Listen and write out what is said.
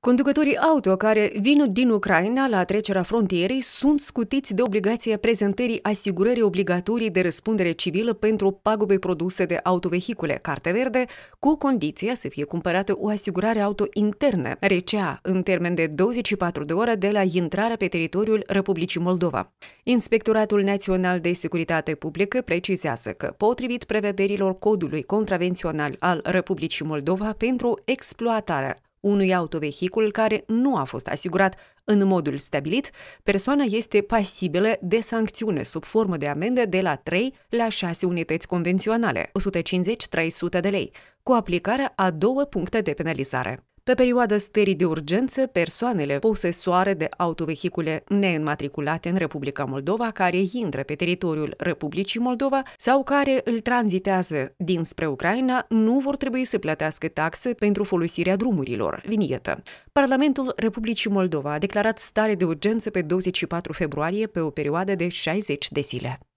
Conducătorii auto care vin din Ucraina la trecerea frontierei sunt scutiți de obligația prezentării asigurării obligatorii de răspundere civilă pentru pagube produse de autovehicule, carte verde, cu condiția să fie cumpărată o asigurare auto internă, RCA, în termen de 24 de ore de la intrarea pe teritoriul Republicii Moldova. Inspectoratul Național de Securitate Publică precizează că, potrivit prevederilor codului contravențional al Republicii Moldova pentru exploatarea unui autovehicul care nu a fost asigurat în modul stabilit, persoana este pasibilă de sancțiune sub formă de amendă de la 3 la 6 unități convenționale, 150-300 de lei, cu aplicarea a două puncte de penalizare. Pe perioada stării de urgență, persoanele posesoare de autovehicule neînmatriculate în Republica Moldova, care intră pe teritoriul Republicii Moldova sau care îl tranzitează dinspre Ucraina, nu vor trebui să plătească taxe pentru folosirea drumurilor. Vinietă. Parlamentul Republicii Moldova a declarat stare de urgență pe 24 februarie pe o perioadă de 60 de zile.